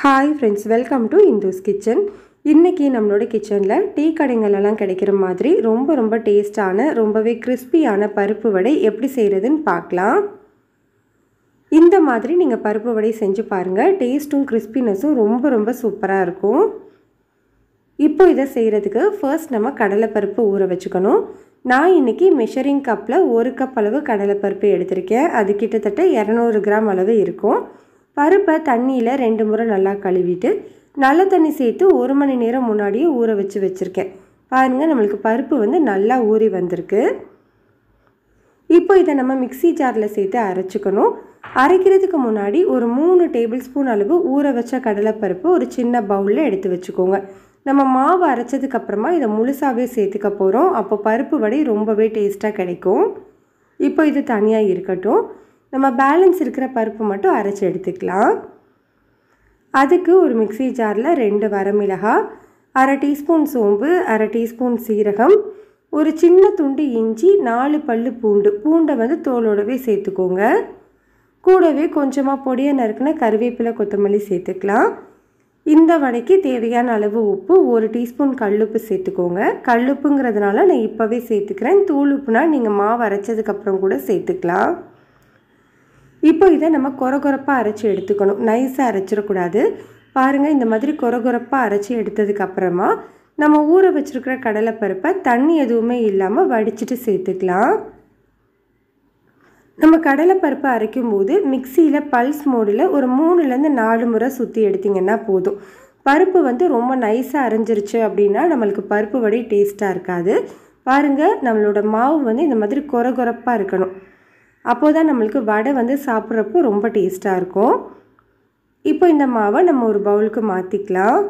hi friends welcome to Indhu's kitchen இன்றைக்கி நம்மளோட கிச்சனில் டீ கடைங்களெல்லாம் கிடைக்கிற மாதிரி ரொம்ப ரொம்ப டேஸ்டான ரொம்பவே கிறிஸ்பியான பருப்பு வடை எப்படி செய்கிறதுன்னு பார்க்கலாம் இந்த மாதிரி நீங்கள் பருப்பு வடை செஞ்சு பாருங்கள் டேஸ்ட்டும் கிறிஸ்பினஸும் ரொம்ப ரொம்ப சூப்பராக இருக்கும் இப்போ இதை செய்கிறதுக்கு ஃபர்ஸ்ட் நம்ம கடலைப்பருப்பு ஊற வச்சுக்கணும் நான் இன்றைக்கி மெஷரிங் கப்பில் ஒரு கப் அளவு கடலைப்பருப்பு எடுத்திருக்கேன் அது கிட்டத்தட்ட இரநூறு கிராம் அளவு இருக்கும் பருப்பை தண்ணியில் ரெண்டு முறை நல்லா கழுவிட்டு நல்ல தண்ணி சேர்த்து ஒரு மணி நேரம் முன்னாடியே ஊற வச்சு வச்சுருக்கேன் பாருங்கள் நம்மளுக்கு பருப்பு வந்து நல்லா ஊறி வந்திருக்கு இப்போ இதை நம்ம மிக்சி ஜாரில் சேர்த்து அரைச்சிக்கணும் அரைக்கிறதுக்கு முன்னாடி ஒரு மூணு டேபிள் ஸ்பூன் அளவு ஊற வச்ச கடலைப்பருப்பு ஒரு சின்ன பவுலில் எடுத்து வச்சுக்கோங்க நம்ம மாவு அரைச்சதுக்கப்புறமா இதை முழுசாகவே சேர்த்துக்க போகிறோம் அப்போ பருப்பு வடை ரொம்பவே டேஸ்ட்டாக கிடைக்கும் இப்போ இது தனியாக இருக்கட்டும் நம்ம பேலன்ஸ் இருக்கிற பருப்பு மட்டும் அரைச்சி எடுத்துக்கலாம் அதுக்கு ஒரு மிக்சி ஜாரில் ரெண்டு வரமிளகா அரை டீஸ்பூன் சோம்பு அரை டீஸ்பூன் சீரகம் ஒரு சின்ன துண்டு இஞ்சி நாலு பல் பூண்டு பூண்டை வந்து தோலோடவே சேர்த்துக்கோங்க கூடவே கொஞ்சமாக பொடியை நறுக்குன கருவேப்பிலை கொத்தமல்லி சேர்த்துக்கலாம் இந்த வடைக்கு தேவையான அளவு உப்பு ஒரு டீஸ்பூன் கல்லுப்பு சேர்த்துக்கோங்க கல்லுப்புங்கிறதுனால நான் இப்போவே சேர்த்துக்கிறேன் தூள் உப்புனால் நீங்கள் மாவு அரைச்சதுக்கப்புறம் கூட சேர்த்துக்கலாம் இப்போ இதை நம்ம கொரகொரப்பாக அரைச்சி எடுத்துக்கணும் நைஸாக அரைச்சிடக்கூடாது பாருங்கள் இந்த மாதிரி கொரகொரப்பாக அரைச்சி எடுத்ததுக்கப்புறமா நம்ம ஊற வச்சுருக்கிற கடலைப்பருப்பை தண்ணி எதுவுமே இல்லாமல் வடிச்சிட்டு சேர்த்துக்கலாம் நம்ம கடலைப்பருப்பை அரைக்கும் போது மிக்சியில் பல்ஸ் மோடில் ஒரு மூணுலேருந்து நாலு முறை சுற்றி எடுத்திங்கன்னா போதும் பருப்பு வந்து ரொம்ப நைஸாக அரைஞ்சிருச்சு அப்படின்னா நம்மளுக்கு பருப்பு வடி டேஸ்ட்டாக இருக்காது பாருங்கள் நம்மளோட மாவு வந்து இந்த மாதிரி கொரகொரப்பாக இருக்கணும் அப்போ தான் நம்மளுக்கு வடை வந்து சாப்பிட்றப்போ ரொம்ப டேஸ்ட்டாக இருக்கும் இப்போ இந்த மாவை நம்ம ஒரு பவுலுக்கு மாற்றிக்கலாம்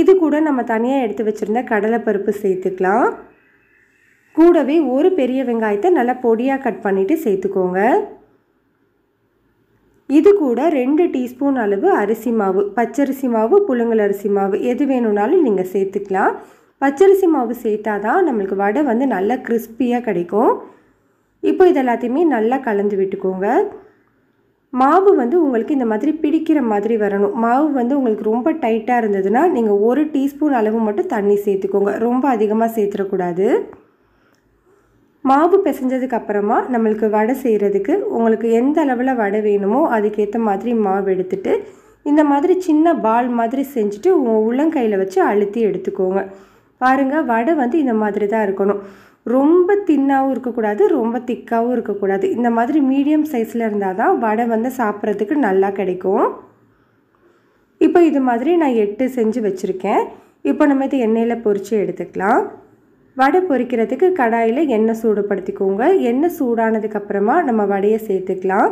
இது கூட நம்ம தனியாக எடுத்து வச்சுருந்த கடலைப்பருப்பு சேர்த்துக்கலாம் கூடவே ஒரு பெரிய வெங்காயத்தை நல்லா பொடியாக கட் பண்ணிவிட்டு சேர்த்துக்கோங்க இது கூட ரெண்டு டீஸ்பூன் அளவு அரிசி மாவு பச்சரிசி மாவு புழுங்கல் அரிசி மாவு எது வேணும்னாலும் நீங்கள் சேர்த்துக்கலாம் பச்சரிசி மாவு சேர்த்தா தான் நம்மளுக்கு வடை வந்து நல்லா கிறிஸ்பியாக கிடைக்கும் இப்போ இது எல்லாத்தையுமே நல்லா கலந்து விட்டுக்கோங்க மாவு வந்து உங்களுக்கு இந்த மாதிரி பிடிக்கிற மாதிரி வரணும் மாவு வந்து உங்களுக்கு ரொம்ப டைட்டாக இருந்ததுன்னா நீங்கள் ஒரு டீஸ்பூன் அளவு மட்டும் தண்ணி சேர்த்துக்கோங்க ரொம்ப அதிகமாக சேர்த்துடக்கூடாது மாவு பிசைஞ்சதுக்கு அப்புறமா நம்மளுக்கு வடை செய்கிறதுக்கு உங்களுக்கு எந்த அளவில் வடை வேணுமோ அதுக்கேற்ற மாதிரி மாவு எடுத்துட்டு இந்த மாதிரி சின்ன பால் மாதிரி செஞ்சுட்டு உங்கள் உள்ளங்கையில் வச்சு அழுத்தி எடுத்துக்கோங்க பாருங்கள் வடை வந்து இந்த மாதிரி தான் இருக்கணும் ரொம்ப தின்னாகவும் இருக்கக்கூடாது ரொம்ப திக்காகவும் இருக்கக்கூடாது இந்த மாதிரி மீடியம் சைஸில் இருந்தால் தான் வடை வந்து சாப்பிட்றதுக்கு நல்லா கிடைக்கும் இப்போ இது மாதிரி நான் எட்டு செஞ்சு வச்சுருக்கேன் இப்போ நம்ம இது எண்ணெயில் பொறிச்சு எடுத்துக்கலாம் வடை பொறிக்கிறதுக்கு கடாயில் எண்ணெய் சூடுபடுத்திக்கோங்க எண்ணெய் சூடானதுக்கப்புறமா நம்ம வடையை சேர்த்துக்கலாம்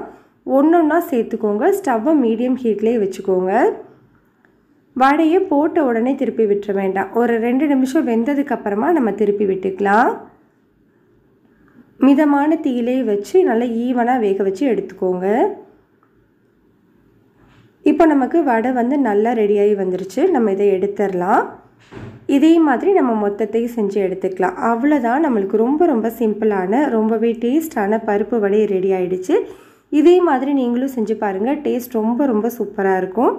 ஒன்று ஒன்றா சேர்த்துக்கோங்க ஸ்டவ்வை மீடியம் ஹீட்லேயே வச்சுக்கோங்க வடையை போட்ட உடனே திருப்பி விட்டுற வேண்டாம் ஒரு ரெண்டு நிமிஷம் வெந்ததுக்கப்புறமா நம்ம திருப்பி விட்டுக்கலாம் மிதமான தீயிலே வச்சு நல்லா ஈவனாக வேக வச்சு எடுத்துக்கோங்க இப்போ நமக்கு வடை வந்து நல்லா ரெடியாகி வந்துருச்சு நம்ம இதை எடுத்துடலாம் இதே மாதிரி நம்ம மொத்தத்தையும் செஞ்சு எடுத்துக்கலாம் அவ்வளோதான் நம்மளுக்கு ரொம்ப ரொம்ப சிம்பிளான ரொம்பவே டேஸ்டான பருப்பு வடை ரெடி ஆகிடுச்சு இதே மாதிரி நீங்களும் செஞ்சு பாருங்கள் டேஸ்ட் ரொம்ப ரொம்ப சூப்பராக இருக்கும்